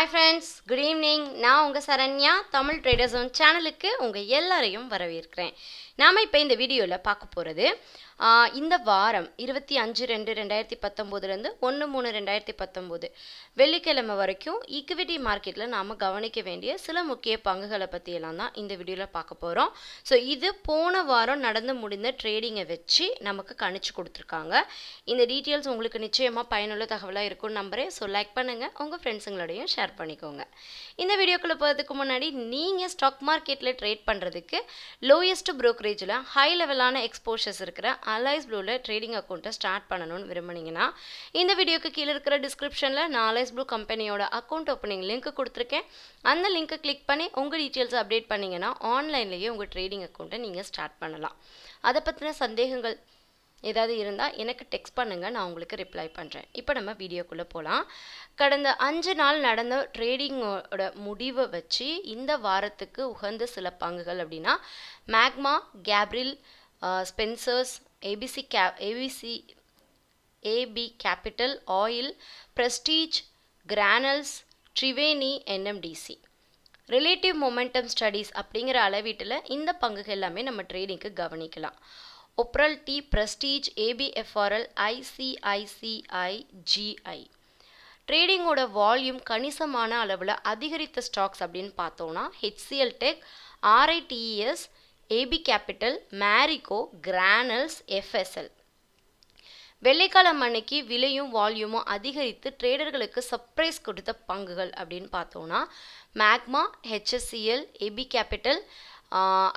hi friends good evening நான் உங்கள் Saranya Tamil traders சேனலுக்கு உங்கள் எல்லாரையும் வரவேற்கிறேன் நாம் இப்போ இந்த வீடியோவில் பார்க்க போகிறது இந்த வாரம் இருபத்தி அஞ்சு ரெண்டு ரெண்டாயிரத்தி பத்தொம்போதுலேருந்து ஒன்று மூணு ரெண்டாயிரத்தி பத்தொம்போது வெள்ளிக்கிழமை வரைக்கும் ஈக்குவிட்டி மார்க்கெட்டில் நாம் கவனிக்க வேண்டிய சில முக்கிய பங்குகளை பற்றியெல்லாம் தான் இந்த வீடியோவில் பார்க்க போகிறோம் ஸோ இது போன வாரம் நடந்து முடிந்த ட்ரேடிங்கை வச்சு நமக்கு கணிச்சு கொடுத்துருக்காங்க இந்த டீட்டெயில்ஸ் உங்களுக்கு நிச்சயமாக பயனுள்ள தகவலாக இருக்கும் நம்புகிறேன் ஸோ லைக் பண்ணுங்கள் உங்கள் ஃப்ரெண்ட்ஸுங்களோடையும் ஷேர் ஷேர் பண்ணிக்கோங்க இந்த வீடியோக்குள்ளே போகிறதுக்கு முன்னாடி நீங்கள் ஸ்டாக் மார்க்கெட்டில் ட்ரேட் பண்ணுறதுக்கு லோயஸ்ட் ப்ரோக்கரேஜில் ஹை லெவலான எக்ஸ்போஷர்ஸ் இருக்கிற அலைஸ் ப்ளூவில் ட்ரேடிங் அக்கௌண்ட்டை ஸ்டார்ட் பண்ணணும்னு விரும்புனீங்கன்னா இந்த வீடியோக்கு கீழே இருக்கிற டிஸ்கிரிப்ஷனில் நான் அலைஸ் ப்ளூ கம்பெனியோட அக்கௌண்ட் ஓப்பனிங் லிங்க் கொடுத்துருக்கேன் அந்த லிங்க்கை கிளிக் பண்ணி உங்கள் டீட்டெயில்ஸ் அப்டேட் பண்ணிங்கன்னா ஆன்லைன்லேயே உங்கள் ட்ரேடிங் அக்கௌண்ட்டை நீங்கள் ஸ்டார்ட் பண்ணலாம் அதை பற்றின சந்தேகங்கள் ஏதாவது இருந்தால் எனக்கு டெக்ஸ்ட் பண்ணுங்கள் நான் உங்களுக்கு ரிப்ளை பண்ணுறேன் இப்போ நம்ம வீடியோக்குள்ளே போகலாம் கடந்த அஞ்சு நாள் நடந்த ட்ரேடிங்கோட முடிவை வச்சு இந்த வாரத்துக்கு உகந்த சில பங்குகள் அப்படின்னா மேக்மா கேப்ரில் Spencers ABC K ABC AB capital oil Prestige Granules Triveni NMDC relative momentum studies அப்படிங்கிற அளவீட்டில் இந்த பங்குகள் எல்லாமே நம்ம ட்ரேடிங்க்கு கவனிக்கலாம் ಒಪ್ರಲ್ டி ப்ரெஸ்டீஜ் ஏபிஎஃப்ஆர்எல் ஐசிஐசிஐ ஜிஐ ட்ரேடிங்கோட வால்யூம் கணிசமான அளவில் அதிகரித்த ஸ்டாக்ஸ் அப்படின்னு பார்த்தோன்னா HCL tech RITES AB capital Marico Granules FSL வெள்ளைக்காலம் அன்னைக்கு விலையும் வால்யூமும் அதிகரித்து ட்ரேடர்களுக்கு சர்ப்ரைஸ் கொடுத்த பங்குகள் அப்படின்னு பார்த்தோன்னா Magma HSCL AB capital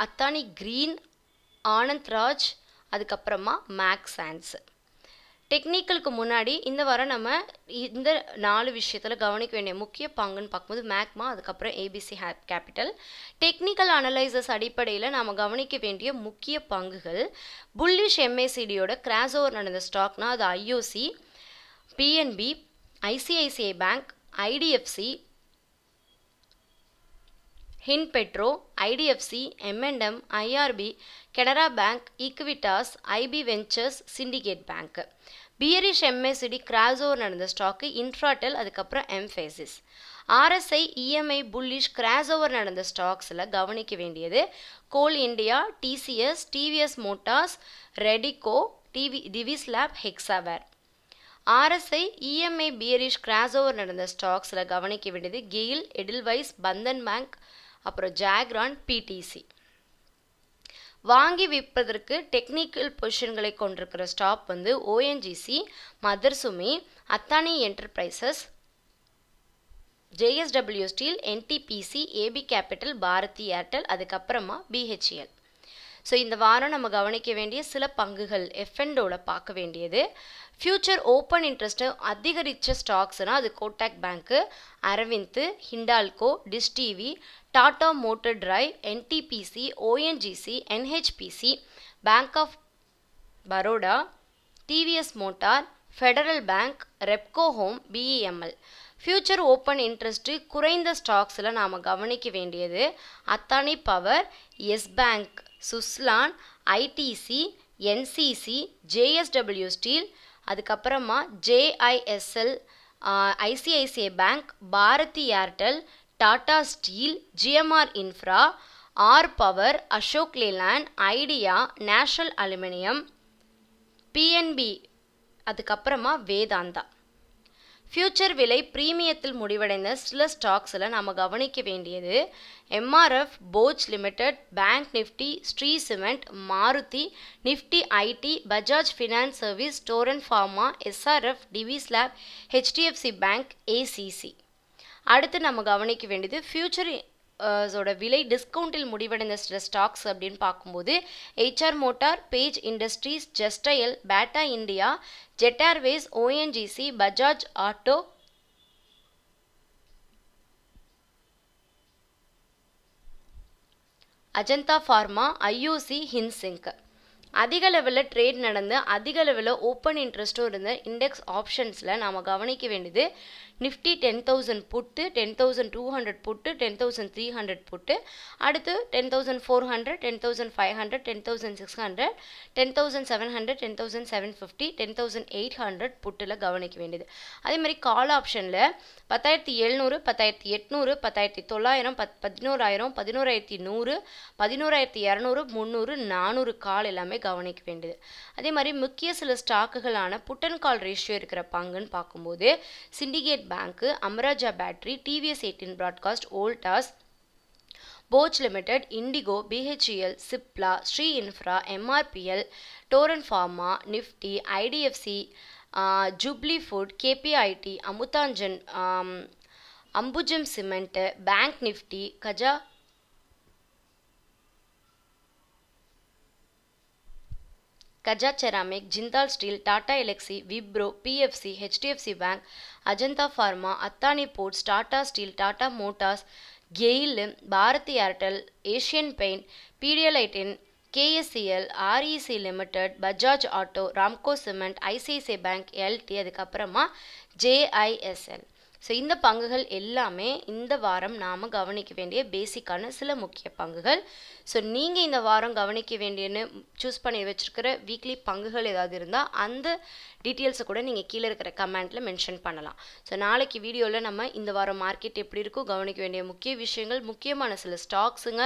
Adani green Anandraj அதுக்கப்புறமா மேக்ஸ் சயின்ஸு டெக்னிக்கலுக்கு முன்னாடி இந்த வாரம் நம்ம இந்த நாலு விஷயத்தில் கவனிக்க வேண்டிய முக்கிய பங்குன்னு பார்க்கும்போது மேக்மா அதுக்கப்புறம் ஏபிசி ஹேப் கேபிட்டல் டெக்னிக்கல் அனலைசஸ் அடிப்படையில் நாம் கவனிக்க வேண்டிய முக்கிய பங்குகள் புல்லிஷ் எம்ஏசிடியோட கிராஸ் ஓவர் நடந்த ஸ்டாக்னா அது IOC PNB ICICI bank IDFC Hinpetro IDFC MNM IRB Canara bank Equitas IP ventures Syndicate bank bearish MACD cross over நடந்த ஸ்டாக்கு இன்ஃப்ராடெல் அதுக்கப்புறம் Mphasis RSI EMI bullish cross over நடந்த ஸ்டாக்ஸில் கவனிக்க வேண்டியது coal India TCS TVS motors Radico டிவி Divis lab Hexaware RSI EMI bearish cross over நடந்த ஸ்டாக்ஸில் கவனிக்க வேண்டியது கெயில் எடில்வைஸ் பந்தன் பேங்க் அப்புறம் ஜாக்ரான் பிடிசி வாங்கி விற்பதற்கு டெக்னிக்கல் பொசிஷன்களை கொண்டிருக்கிற ஸ்டாப் வந்து ONGC Mothersumi Adani enterprises JSW steel NTPC AB capital Bharti Airtel அதுக்கப்புறமா பிஹெச்எல் ஸோ இந்த வாரம் நம்ம கவனிக்க வேண்டிய சில பங்குகள் எஃப்என்டோட பார்க்க வேண்டியது ஃப்யூச்சர் ஓப்பன் இன்ட்ரெஸ்ட்டு அதிகரித்த ஸ்டாக்ஸ்னால் அது Kotak bank Arvind Hindalco dish TV Tata motor drive NTPC ONGC NHPC bank of Baroda TVS motor federal bank Repco home BEML future open interest குறைந்த ஸ்டாக்ஸில் நாம் கவனிக்க வேண்டியது Adani power yes bank Suzlon ITC NCC JSW steel அதுக்கப்புறமா JISL ICICI bank Bharti Airtel Tata steel GMR infra R power Ashok Leyland Idea national aluminium PNB அதுக்கப்புறமா Vedanta future விலை பிரீமியத்தில் முடிவடைந்த சில ஸ்டாக்ஸில் நாம் கவனிக்க வேண்டியது MRF Bosch limited bank Nifty Shree cement Maruti Nifty IT Bajaj finance service and pharma SRF Divis lab HDFC bank ACC அடுத்து நம்ம கவனிக்க வேண்டியது ஃபியூச்சர் அதோட விலை டிஸ்கவுண்டில் முடிவடைந்த சில ஸ்டாக்ஸ் அப்படின்னு பார்க்கும்போது ஹெச்ஆர் மோட்டார் பேஜ் இண்டஸ்ட்ரீஸ் ஜெஸ்டைல் Bata India jet airways ONGC Bajaj auto Ajanta pharma IUC ஹின்சிங்க் அதிக லெவலில் ட்ரேட் நடந்து அதிக லெவலில் ஓப்பன் இன்ட்ரெஸ்ட்டும் இருந்த இண்டெக்ஸ் ஆப்ஷன்ஸில் நாம் கவனிக்க வேண்டியது Nifty ten thousand put ten thousand two hundred put ten thousand three hundred put அடுத்து ten thousand four hundred ten thousand five hundred ten thousand six hundred ten thousand seven hundred ten thousand seven fifty ten thousand eight hundred புட்டில் கவனிக்க வேண்டியது அதே மாதிரி கால் ஆப்ஷனில் பத்தாயிரத்தி எழுநூறு பத்தாயிரத்தி எட்நூறு பத்தாயிரத்தி தொள்ளாயிரம் பத் பதினோராயிரம் பதினோராயிரத்தி நூறு பதினோராயிரத்தி இரநூறு முந்நூறு நானூறு கால் எல்லாமே கவனிக்க வேண்டியது அதே மாதிரி முக்கிய சில ஸ்டாக்குகளான புட் அண்ட் கால் ரேஷியோ இருக்கிற பங்குன்னு பார்க்கும்போது Syndicate bank Amaraja battery TVS eighteen broadcast Voltas Bosch limited Indigo BHEL Cipla Shree infra MRPL Torrent pharma Nifty IDFC Jubilee food KPIT Amrutanjan Ambuja cement bank Nifty கஜா கஜா ceramic Jindal steel Tata Elxsi Wipro PFC HDFC bank Ajanta pharma Adani ports Tata steel Tata motors GAIL Bharti Airtel Asian paint பீடியலைட்டின் KSCL REC limited Bajaj auto Ramco cement ICICI bank LT அதுக்கப்புறமா JISL so இந்த பங்குகள் எல்லாமே இந்த வாரம் நாம் கவனிக்க வேண்டிய பேசிக்கான சில முக்கிய பங்குகள் ஸோ நீங்கள் இந்த வாரம் கவனிக்க வேண்டியன்னு சூஸ் பண்ணி வச்சுருக்கிற வீக்லி பங்குகள் ஏதாவது இருந்தால் அந்த டீட்டெயில்ஸை கூட நீங்கள் கீழே இருக்கிற கமெண்ட்டில் மென்ஷன் பண்ணலாம் ஸோ நாளைக்கு வீடியோவில் நம்ம இந்த வாரம் மார்க்கெட் எப்படி இருக்கோ கவனிக்க வேண்டிய முக்கிய விஷயங்கள் முக்கியமான சில ஸ்டாக்ஸுங்க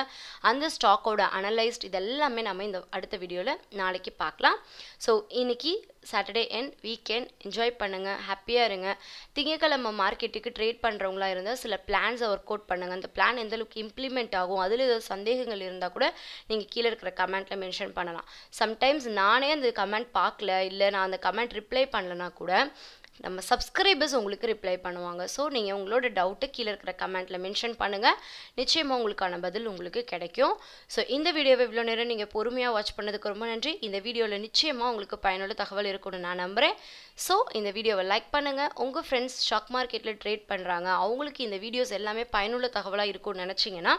அந்த ஸ்டாக்கோட அனலைஸ்ட் இதெல்லாமே நம்ம இந்த அடுத்த வீடியோவில் நாளைக்கு பார்க்கலாம் ஸோ இன்றைக்கி சாட்டர்டே அண்ட் வீக்கெண்ட் என்ஜாய் பண்ணுங்கள் ஹாப்பியாக இருங்க திங்கக்கிழமை மார்க்கெட்டுக்கு ட்ரேட் பண்ணுறவங்களா இருந்தால் சில பிளான்ஸை ஒர்க் அவுட் பண்ணுங்கள் அந்த பிளான் எந்த அளவுக்கு இம்ப்ளிமெண்ட் ஆகும் அதில் ஏதோ சந்தேகங்கள் இருந்தால் கூட நீங்கள் கீழே இருக்கிற கமெண்ட்டில் மென்ஷன் பண்ணலாம் சம்டைம்ஸ் நானே அந்த கமெண்ட் பார்க்கல இல்லை நான் அந்த கமெண்ட் ரிப்ளை பண்ணலன்னா கூட நம்ம சப்ஸ்கிரைபர்ஸ் உங்களுக்கு ரிப்ளை பண்ணுவாங்க ஸோ நீங்கள் உங்களோட டவுட்டை கீழே இருக்கிற கமெண்ட்டில் மென்ஷன் பண்ணுங்கள் நிச்சயமாக உங்களுக்கான பதில் உங்களுக்கு கிடைக்கும் ஸோ இந்த வீடியோவை இவ்வளோ நேரம் நீங்கள் பொறுமையாக வாட்ச் பண்ணதுக்கு ரொம்ப நன்றி இந்த வீடியோவில் நிச்சயமாக உங்களுக்கு பயனுள்ள தகவல் இருக்கும்னு நான் நம்புகிறேன் ஸோ இந்த வீடியோவை லைக் பண்ணுங்கள் உங்கள் ஃப்ரெண்ட்ஸ் ஷாக் மார்க்கெட்டில் ட்ரேட் பண்ணுறாங்க அவங்களுக்கு இந்த வீடியோஸ் எல்லாமே பயனுள்ள தகவலாக இருக்கும்னு நினச்சிங்கன்னா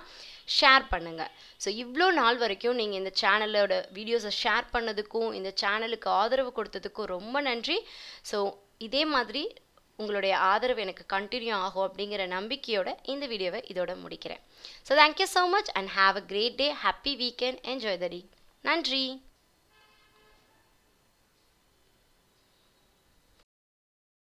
ஷேர் பண்ணுங்கள் ஸோ இவ்வளோ நாள் வரைக்கும் நீங்கள் இந்த சேனலோட வீடியோஸை ஷேர் பண்ணதுக்கும் இந்த சேனலுக்கு ஆதரவு கொடுத்ததுக்கும் ரொம்ப நன்றி ஸோ இதே மாதிரி உங்களுடைய ஆதரவு எனக்கு கண்டினியூ ஆகும் அப்படிங்கிற நம்பிக்கையோட இந்த வீடியோவை இதோட முடிக்கிறேன் so thank you so much and have a great day happy weekend enjoy the day நன்றி